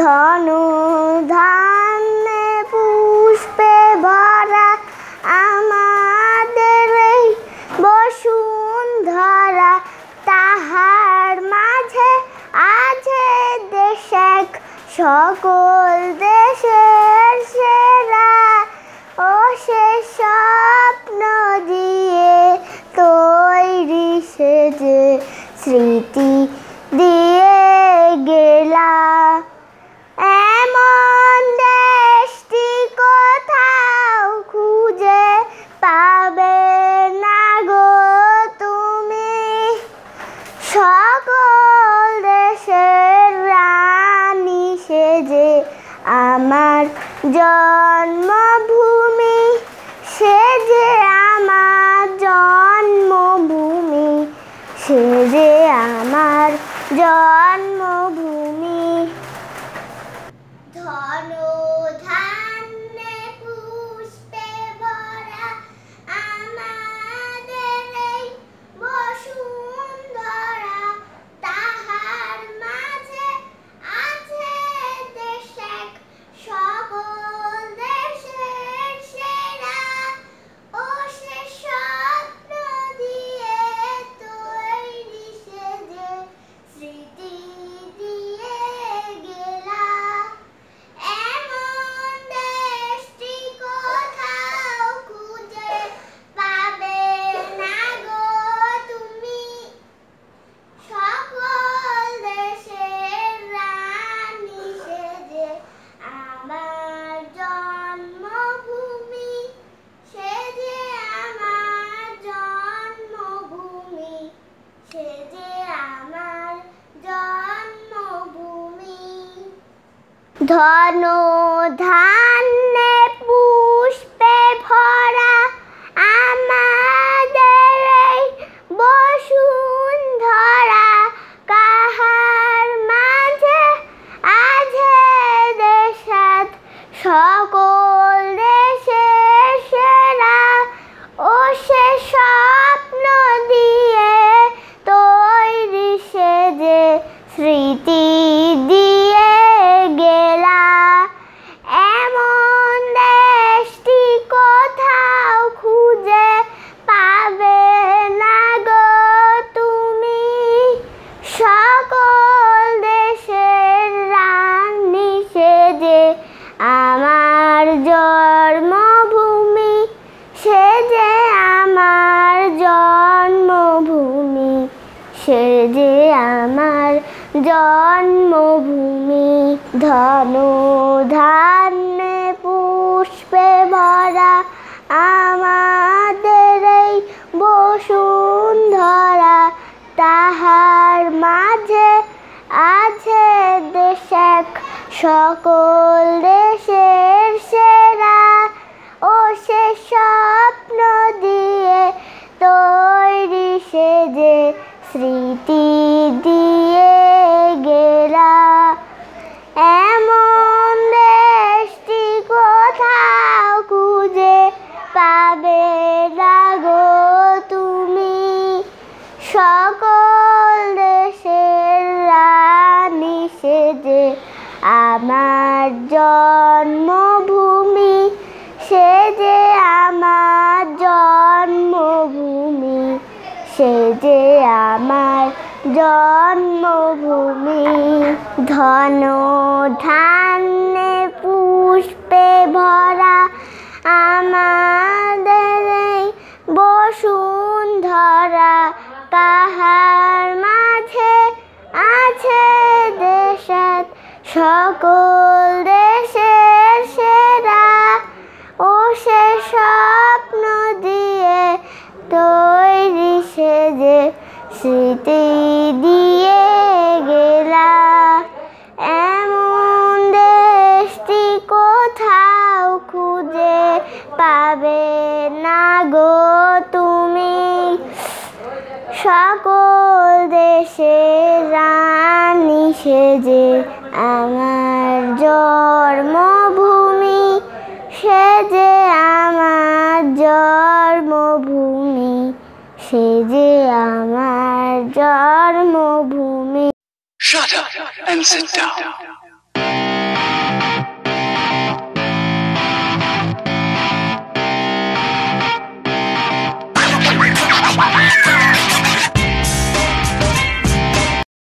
ধনু ধানে পুষ্পে ভরা আমাদের বসুন বসুন্ধরা তাহার মাঝে আছে দেশ সকল দেশের সে আমার জন্মভূমি সে যে আমার জন্মভূমি সে যে আমার জন্ম ধন ধান্যে পুষ্পে ভরা আমাদের বসুন্ধরা কাহার মাঝে আঝে দেশাত সক সে যে আমার জন্মভূমি ধনু ধান্যে পুষ্পে ভরা আমাদের এই বসুন্ধরা তাহার মাঝে আছে দেশ সকল দেশের সে স্মৃতি দিয়ে গেলা এমন দেশটি কোথাও খুঁজে পাবে না তুমি সকল দেশের রানী সেজে আমার জন্মভূমি সেজে আমার সে যে আমার জন্মভূমি ধন ধানে পুষ্পে ভরা আমাদের বসুন্ধরা পাহাড় মাঝে আছে দেশ সকল যে স্মৃতি দিয়ে গেলা এমন দেশটি কোথাও খুঁজে পাবে না গো তুমি সকল দেশে রানী সেজে আমার জন্মভূমি সেজে আমার জন্মভূমি সেজে আমার জন্মভূমি Shut up and sit down.